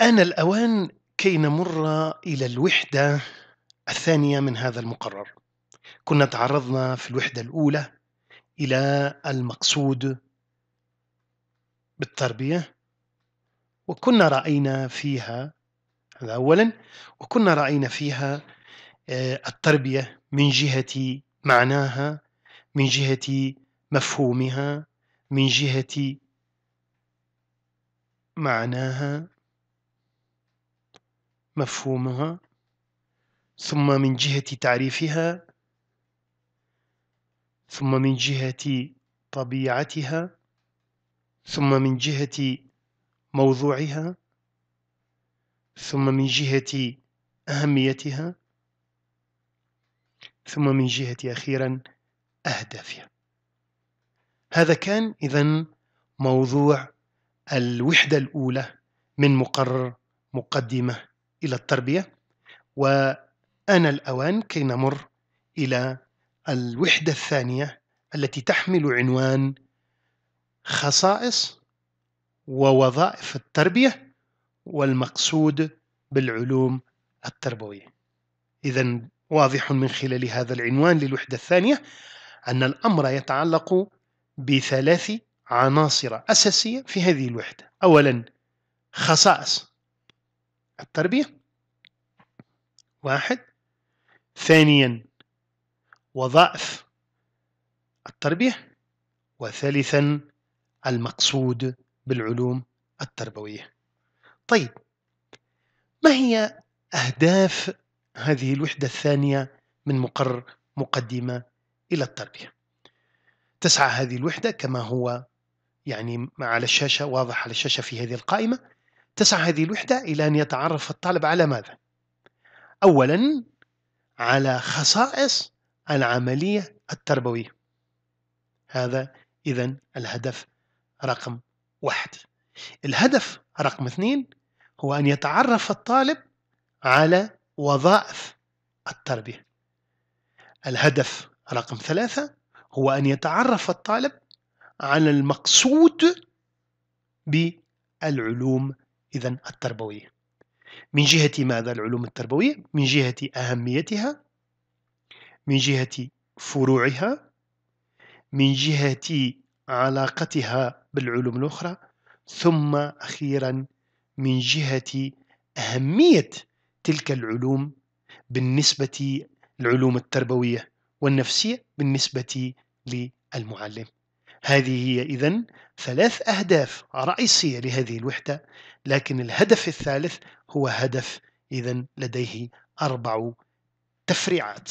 آن الأوان كي نمر إلى الوحدة الثانية من هذا المقرر. كنا تعرضنا في الوحدة الأولى إلى المقصود بالتربية وكنا رأينا فيها هذا أولا وكنا رأينا فيها آه، التربية من جهة معناها من جهة مفهومها من جهة معناها مفهومها ثم من جهة تعريفها ثم من جهة طبيعتها ثم من جهة موضوعها ثم من جهة أهميتها ثم من جهة أخيرا أهدافها هذا كان إذا موضوع الوحدة الأولى من مقرر مقدمة إلى التربية وأنا الأوان كي نمر إلى الوحدة الثانية التي تحمل عنوان خصائص ووظائف التربية والمقصود بالعلوم التربوية إذا واضح من خلال هذا العنوان للوحدة الثانية أن الأمر يتعلق بثلاث عناصر أساسية في هذه الوحدة أولا خصائص التربية واحد ثانيا وظائف التربية وثالثا المقصود بالعلوم التربوية طيب ما هي أهداف هذه الوحدة الثانية من مقرر مقدمة إلى التربية تسعى هذه الوحدة كما هو يعني على الشاشة واضح على الشاشة في هذه القائمة تسعى هذه الوحدة إلى أن يتعرف الطالب على ماذا؟ أولا على خصائص العملية التربوية هذا إذا الهدف رقم واحد الهدف رقم اثنين هو أن يتعرف الطالب على وظائف التربية الهدف رقم ثلاثة هو أن يتعرف الطالب على المقصود بالعلوم إذا التربوية من جهة ماذا العلوم التربوية؟ من جهة أهميتها من جهة فروعها من جهة علاقتها بالعلوم الأخرى ثم أخيرا من جهة أهمية تلك العلوم بالنسبة للعلوم التربوية والنفسية بالنسبة للمعلم هذه هي إذا ثلاث أهداف رئيسية لهذه الوحدة لكن الهدف الثالث هو هدف إذا لديه أربع تفريعات